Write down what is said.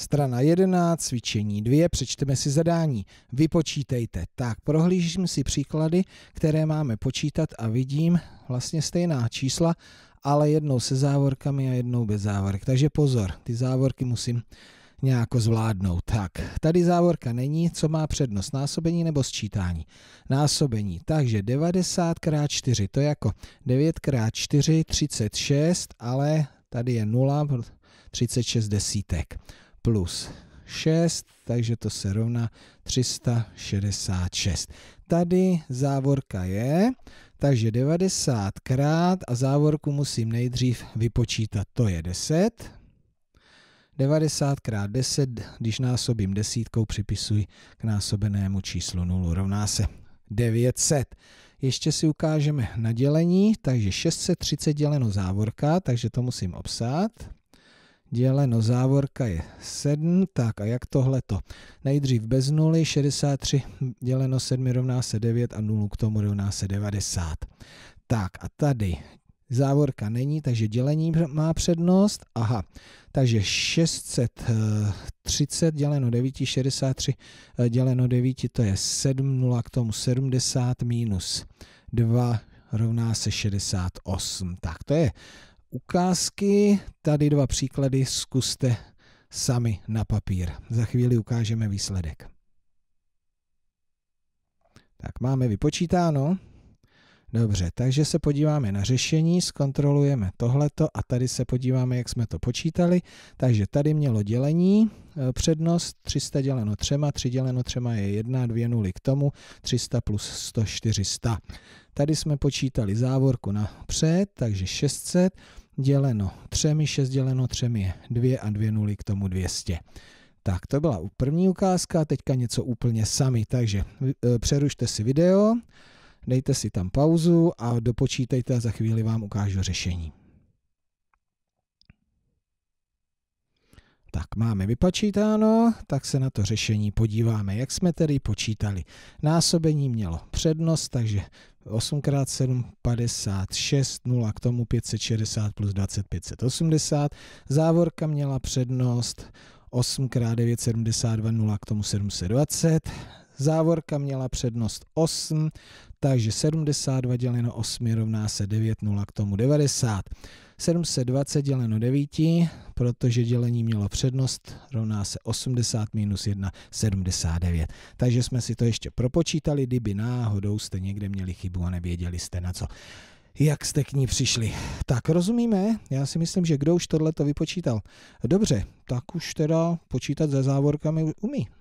Strana 11, cvičení 2, přečteme si zadání. Vypočítejte. Tak, prohlížím si příklady, které máme počítat a vidím vlastně stejná čísla, ale jednou se závorkami a jednou bez závorek. Takže pozor, ty závorky musím nějako zvládnout. Tak, tady závorka není, co má přednost, násobení nebo sčítání. Násobení, takže 90 x 4, to je jako 9 x 4, 36, ale tady je 0, 36 desítek plus 6, takže to se rovná 366. Tady závorka je, takže 90 krát a závorku musím nejdřív vypočítat, to je 10. 90 krát 10, když násobím desítkou, připisuji k násobenému číslu 0, rovná se 900. Ještě si ukážeme na dělení, takže 630 děleno závorka, takže to musím obsát děleno závorka je 7, tak a jak tohleto? Nejdřív bez nuly, 63 děleno 7 rovná se 9 a 0 k tomu rovná se 90. Tak a tady závorka není, takže dělení má přednost. Aha, takže 630 děleno 9, 63 eh, děleno 9, to je 7, 0 k tomu 70 minus 2 rovná se 68. Tak to je ukázky. Tady dva příklady zkuste sami na papír. Za chvíli ukážeme výsledek. Tak máme vypočítáno. Dobře, takže se podíváme na řešení, zkontrolujeme tohleto a tady se podíváme, jak jsme to počítali. Takže tady mělo dělení, e, přednost 300 děleno 3, 3 děleno 3 je 1, 2 nuly k tomu, 300 plus 100, 400. Tady jsme počítali závorku na před, takže 600 děleno 3, 6 děleno 3 je 2 a 2 nuly k tomu 200. Tak to byla první ukázka, teďka něco úplně sami, takže e, přerušte si video, dejte si tam pauzu a dopočítejte a za chvíli vám ukážu řešení. tak máme vypočítáno, tak se na to řešení podíváme. Jak jsme tedy počítali? Násobení mělo přednost, takže 8 x 7, 56, 0 k tomu 560 plus 20, 580. Závorka měla přednost 8 x 9, 72, 0 k tomu 720. Závorka měla přednost 8, takže 72 děleno 8 rovná se 9, 0 k tomu 90. 720 děleno 9, protože dělení mělo přednost, rovná se 80 minus 1, 79. Takže jsme si to ještě propočítali, kdyby náhodou jste někde měli chybu a nevěděli jste na co jak jste k ní přišli. Tak rozumíme, já si myslím, že kdo už tohle to vypočítal. Dobře, tak už teda počítat se závorkami umí.